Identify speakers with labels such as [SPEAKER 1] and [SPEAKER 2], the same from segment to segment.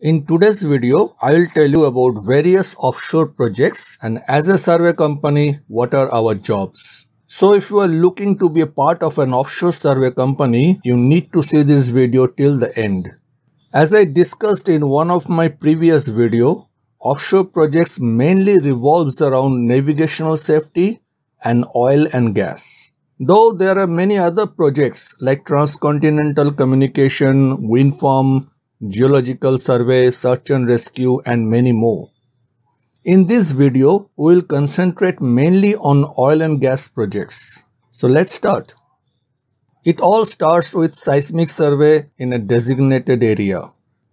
[SPEAKER 1] In today's video, I will tell you about various offshore projects and as a survey company, what are our jobs. So if you are looking to be a part of an offshore survey company, you need to see this video till the end. As I discussed in one of my previous video, offshore projects mainly revolves around navigational safety and oil and gas. Though there are many other projects like transcontinental communication, wind farm, geological survey, search and rescue and many more. In this video, we will concentrate mainly on oil and gas projects. So let's start. It all starts with seismic survey in a designated area.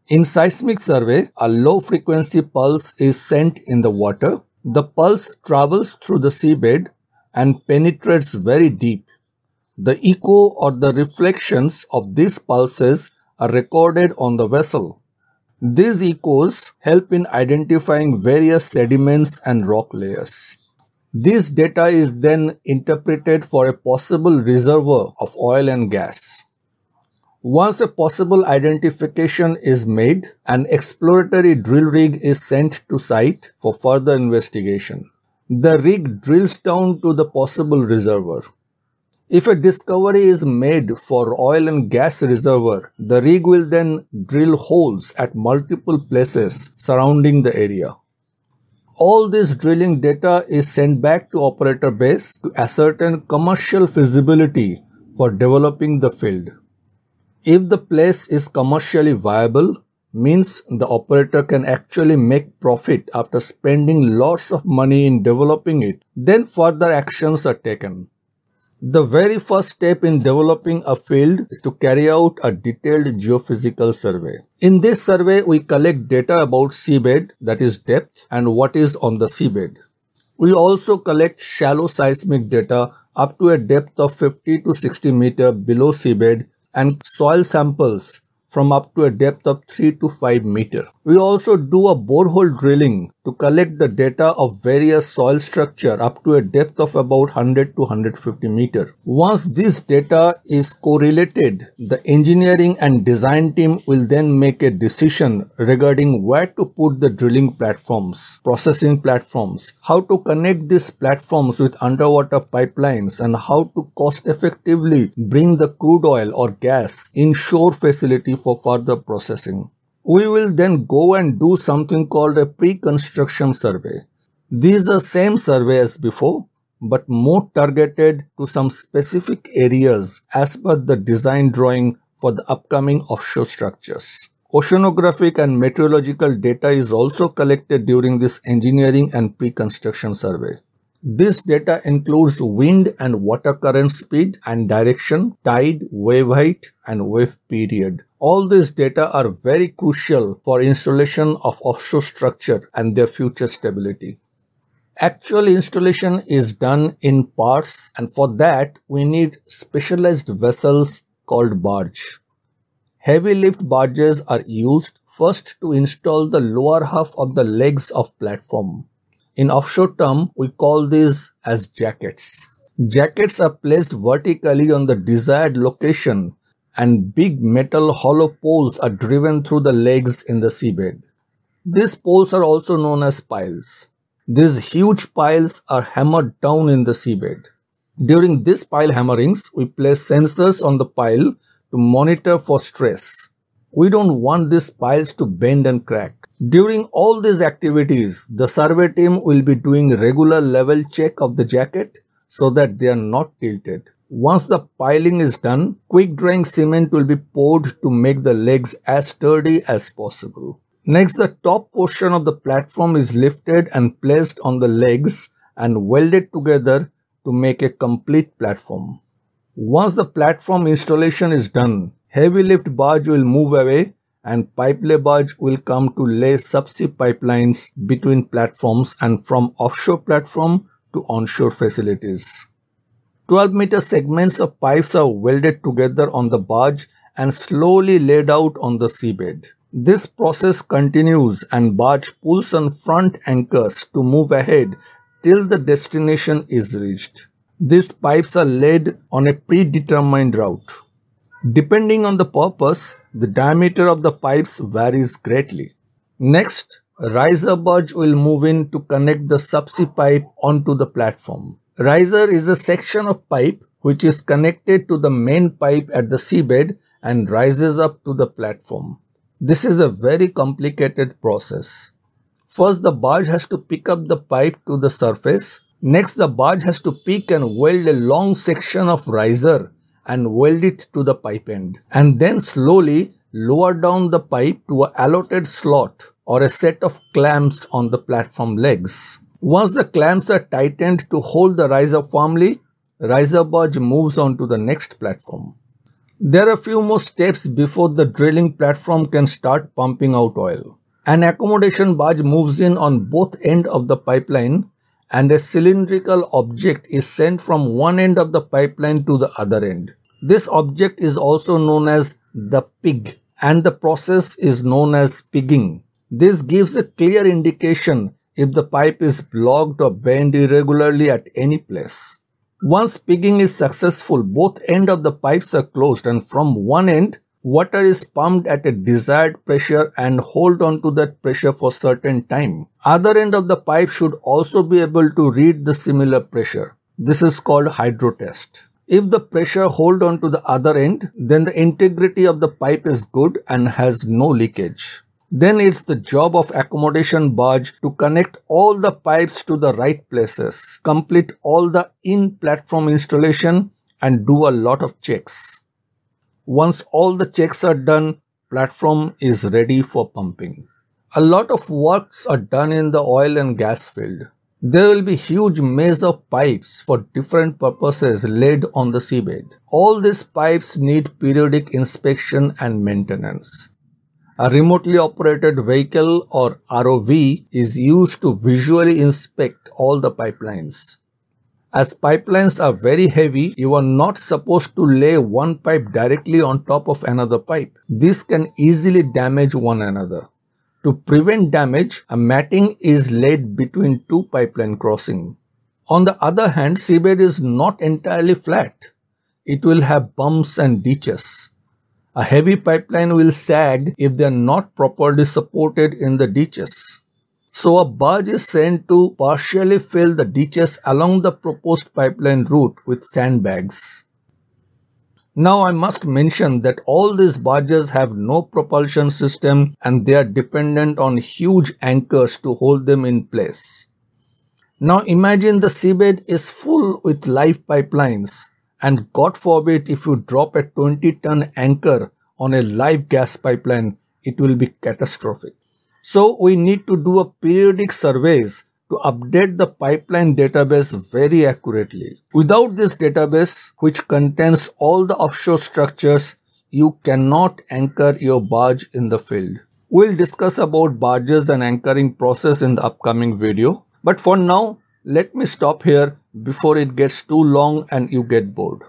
[SPEAKER 1] In seismic survey, a low frequency pulse is sent in the water. The pulse travels through the seabed and penetrates very deep. The echo or the reflections of these pulses are recorded on the vessel. These echoes help in identifying various sediments and rock layers. This data is then interpreted for a possible reservoir of oil and gas. Once a possible identification is made, an exploratory drill rig is sent to site for further investigation. The rig drills down to the possible reservoir. If a discovery is made for oil and gas reservoir, the rig will then drill holes at multiple places surrounding the area. All this drilling data is sent back to operator base to ascertain commercial feasibility for developing the field. If the place is commercially viable, means the operator can actually make profit after spending lots of money in developing it, then further actions are taken. The very first step in developing a field is to carry out a detailed geophysical survey. In this survey, we collect data about seabed, that is depth, and what is on the seabed. We also collect shallow seismic data up to a depth of 50 to 60 meter below seabed and soil samples from up to a depth of 3 to 5 meter. We also do a borehole drilling to collect the data of various soil structure up to a depth of about 100 to 150 meter. Once this data is correlated, the engineering and design team will then make a decision regarding where to put the drilling platforms, processing platforms, how to connect these platforms with underwater pipelines and how to cost effectively bring the crude oil or gas in shore facility for further processing. We will then go and do something called a pre-construction survey. These are same survey as before, but more targeted to some specific areas as per the design drawing for the upcoming offshore structures. Oceanographic and meteorological data is also collected during this engineering and pre-construction survey. This data includes wind and water current speed and direction, tide, wave height and wave period, all these data are very crucial for installation of offshore structure and their future stability. Actual installation is done in parts and for that we need specialized vessels called barge. Heavy lift barges are used first to install the lower half of the legs of platform. In offshore term, we call these as jackets. Jackets are placed vertically on the desired location and big metal hollow poles are driven through the legs in the seabed. These poles are also known as piles. These huge piles are hammered down in the seabed. During these pile hammerings, we place sensors on the pile to monitor for stress. We don't want these piles to bend and crack. During all these activities, the survey team will be doing regular level check of the jacket so that they are not tilted. Once the piling is done, quick drying cement will be poured to make the legs as sturdy as possible. Next, the top portion of the platform is lifted and placed on the legs and welded together to make a complete platform. Once the platform installation is done, heavy lift barge will move away and pipe lay barge will come to lay subsea pipelines between platforms and from offshore platform to onshore facilities. 12 meter segments of pipes are welded together on the barge and slowly laid out on the seabed. This process continues and barge pulls on front anchors to move ahead till the destination is reached. These pipes are laid on a predetermined route. Depending on the purpose, the diameter of the pipes varies greatly. Next, riser barge will move in to connect the subsea pipe onto the platform. Riser is a section of pipe which is connected to the main pipe at the seabed and rises up to the platform. This is a very complicated process. First, the barge has to pick up the pipe to the surface. Next, the barge has to pick and weld a long section of riser and weld it to the pipe end. And then slowly lower down the pipe to a allotted slot or a set of clamps on the platform legs. Once the clamps are tightened to hold the riser firmly, riser barge moves on to the next platform. There are a few more steps before the drilling platform can start pumping out oil. An accommodation barge moves in on both end of the pipeline and a cylindrical object is sent from one end of the pipeline to the other end. This object is also known as the pig and the process is known as pigging. This gives a clear indication if the pipe is blocked or bent irregularly at any place. Once pigging is successful, both end of the pipes are closed and from one end, water is pumped at a desired pressure and hold on to that pressure for certain time. Other end of the pipe should also be able to read the similar pressure. This is called hydrotest. If the pressure hold on to the other end, then the integrity of the pipe is good and has no leakage. Then it's the job of accommodation barge to connect all the pipes to the right places, complete all the in-platform installation and do a lot of checks. Once all the checks are done, platform is ready for pumping. A lot of works are done in the oil and gas field. There will be huge maze of pipes for different purposes laid on the seabed. All these pipes need periodic inspection and maintenance. A remotely operated vehicle or ROV is used to visually inspect all the pipelines. As pipelines are very heavy, you are not supposed to lay one pipe directly on top of another pipe. This can easily damage one another. To prevent damage, a matting is laid between two pipeline crossing. On the other hand, seabed is not entirely flat. It will have bumps and ditches. A heavy pipeline will sag if they are not properly supported in the ditches. So a barge is sent to partially fill the ditches along the proposed pipeline route with sandbags. Now I must mention that all these barges have no propulsion system and they are dependent on huge anchors to hold them in place. Now imagine the seabed is full with live pipelines and God forbid if you drop a 20 ton anchor on a live gas pipeline, it will be catastrophic. So we need to do a periodic surveys to update the pipeline database very accurately. Without this database, which contains all the offshore structures, you cannot anchor your barge in the field. We'll discuss about barges and anchoring process in the upcoming video. But for now, let me stop here before it gets too long and you get bored.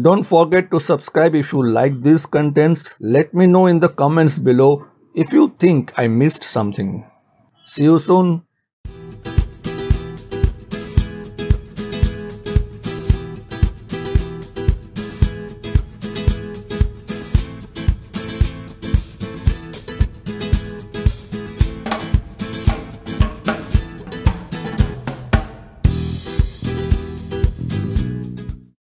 [SPEAKER 1] Don't forget to subscribe if you like these contents. Let me know in the comments below if you think I missed something. See you soon.